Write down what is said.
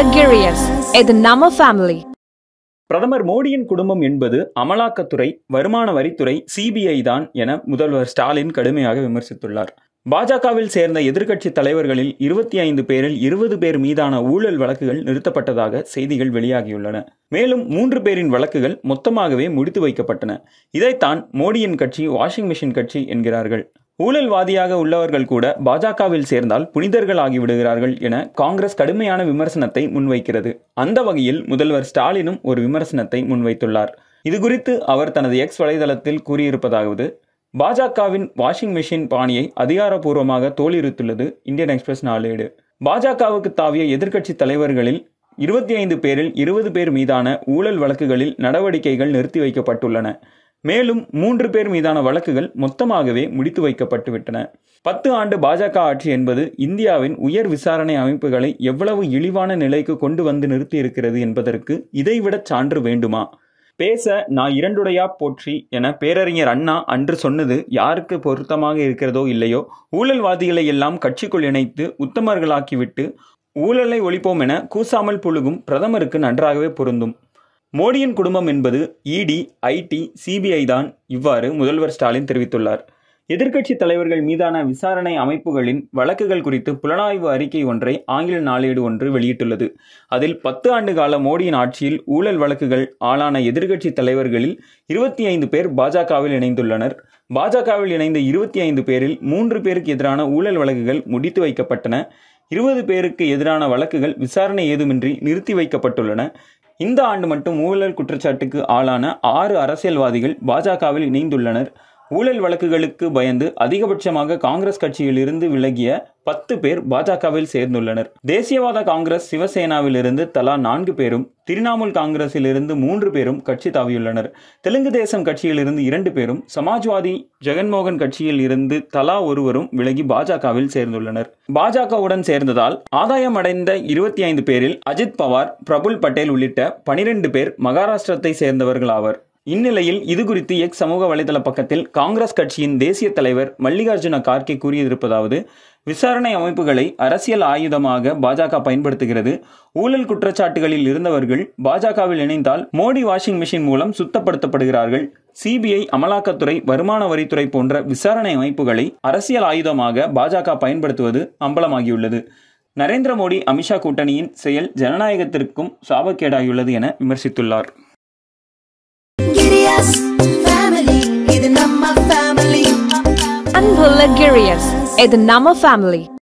இது நம்ம ஃபேமிலி பிரதமர் மோடியின் குடும்பம் என்பது அமலாக்கத்துறை வருமான வரித்துறை சிபிஐ தான் என முதல்வர் ஸ்டாலின் கடுமையாக விமர்சித்துள்ளார் பாஜகவில் சேர்ந்த எதிர்க்கட்சி தலைவர்களில் இருபத்தி ஐந்து பேரில் இருபது பேர் மீதான ஊழல் வழக்குகள் நிறுத்தப்பட்டதாக செய்திகள் வெளியாகியுள்ளன மேலும் மூன்று பேரின் வழக்குகள் மொத்தமாகவே முடித்து வைக்கப்பட்டன இதைத்தான் மோடியின் கட்சி வாஷிங் மிஷின் கட்சி என்கிறார்கள் ஊழல்வாதியாக உள்ளவர்கள் கூட பாஜகவில் சேர்ந்தால் புனிதர்கள் ஆகிவிடுகிறார்கள் என காங்கிரஸ் கடுமையான விமர்சனத்தை முன்வைக்கிறது அந்த வகையில் முதல்வர் ஸ்டாலினும் ஒரு விமர்சனத்தை முன்வைத்துள்ளார் இதுகுறித்து அவர் தனது எக்ஸ் வலைதளத்தில் கூறியிருப்பதாவது பாஜகவின் வாஷிங் மிஷின் பாணியை அதிகாரப்பூர்வமாக தோலிருத்துள்ளது இந்தியன் எக்ஸ்பிரஸ் நாளேடு பாஜகவுக்கு தாவிய எதிர்க்கட்சி தலைவர்களில் இருபத்தி ஐந்து பேரில் இருபது பேர் மீதான ஊழல் வழக்குகளில் நடவடிக்கைகள் நிறுத்தி வைக்கப்பட்டுள்ளன மேலும் மூன்று பேர் மீதான வழக்குகள் மொத்தமாகவே முடித்து வைக்கப்பட்டுவிட்டன பத்து ஆண்டு பாஜக ஆட்சி என்பது இந்தியாவின் உயர் விசாரணை அமைப்புகளை எவ்வளவு இழிவான நிலைக்கு கொண்டு வந்து நிறுத்தி இருக்கிறது என்பதற்கு இதைவிட சான்று வேண்டுமா பேச நான் இரண்டுடையா போற்றி என பேரறிஞர் அண்ணா அன்று சொன்னது யாருக்கு பொருத்தமாக இருக்கிறதோ இல்லையோ ஊழல்வாதிகளை எல்லாம் கட்சிக்குள் இணைத்து உத்தமர்களாக்கிவிட்டு ஊழலை ஒழிப்போம் என கூசாமல் புழுகும் பிரதமருக்கு நன்றாகவே பொருந்தும் மோடியின் குடும்பம் என்பது இடி ஐடி சிபிஐ தான் இவ்வாறு முதல்வர் ஸ்டாலின் தெரிவித்துள்ளார் எதிர்க்கட்சி தலைவர்கள் மீதான விசாரணை அமைப்புகளின் வழக்குகள் குறித்து புலனாய்வு அறிக்கை ஒன்றை ஆங்கில நாளேடு ஒன்று வெளியிட்டுள்ளது அதில் பத்து ஆண்டு கால மோடியின் ஆட்சியில் ஊழல் வழக்குகள் ஆளான எதிர்க்கட்சித் தலைவர்களில் இருபத்தி ஐந்து பேர் பாஜகவில் இணைந்துள்ளனர் பாஜகவில் இணைந்த இருபத்தி ஐந்து பேரில் மூன்று பேருக்கு எதிரான ஊழல் வழக்குகள் முடித்து வைக்கப்பட்டன இருபது பேருக்கு எதிரான வழக்குகள் விசாரணை ஏதுமின்றி நிறுத்தி வைக்கப்பட்டுள்ளன இந்த ஆண்டு மட்டும் ஊழல் குற்றச்சாட்டுக்கு ஆளான ஆறு அரசியல்வாதிகள் பாஜகவில் இணைந்துள்ளனர் ஊழல் வழக்குகளுக்கு பயந்து அதிகபட்சமாக காங்கிரஸ் கட்சியிலிருந்து விலகிய பத்து பேர் பாஜகவில் சேர்ந்துள்ளனர் தேசியவாத காங்கிரஸ் சிவசேனாவிலிருந்து தலா நான்கு பேரும் திரிணாமுல் காங்கிரஸிலிருந்து மூன்று பேரும் கட்சி தாவியுள்ளனர் தெலுங்கு தேசம் கட்சியிலிருந்து இரண்டு பேரும் சமாஜ்வாதி ஜெகன்மோகன் கட்சியில் இருந்து தலா ஒருவரும் விலகி பாஜகவில் சேர்ந்துள்ளனர் பாஜகவுடன் சேர்ந்ததால் ஆதாயம் அடைந்த இருபத்தி ஐந்து பேரில் அஜித் பவார் பிரபுல் பட்டேல் உள்ளிட்ட பனிரெண்டு பேர் மகாராஷ்டிரத்தை சேர்ந்தவர்களாவர் இந்நிலையில் இதுகுறித்து எக்ஸ் சமூக வலைதள பக்கத்தில் காங்கிரஸ் கட்சியின் தேசிய தலைவர் மல்லிகார்ஜுன கார்கே கூறியிருப்பதாவது விசாரணை அமைப்புகளை அரசியல் ஆயுதமாக பாஜக பயன்படுத்துகிறது ஊழல் குற்றச்சாட்டுகளில் இருந்தவர்கள் பாஜகவில் இணைந்தால் மோடி வாஷிங் மிஷின் மூலம் சுத்தப்படுத்தப்படுகிறார்கள் சிபிஐ அமலாக்கத்துறை வருமான வரித்துறை போன்ற விசாரணை அமைப்புகளை அரசியல் ஆயுதமாக பாஜக பயன்படுத்துவது அம்பலமாகியுள்ளது நரேந்திர மோடி அமித்ஷா கூட்டணியின் செயல் ஜனநாயகத்திற்கும் சாபக்கேடாகியுள்ளது என விமர்சித்துள்ளார் Bulgarians at the Nama family.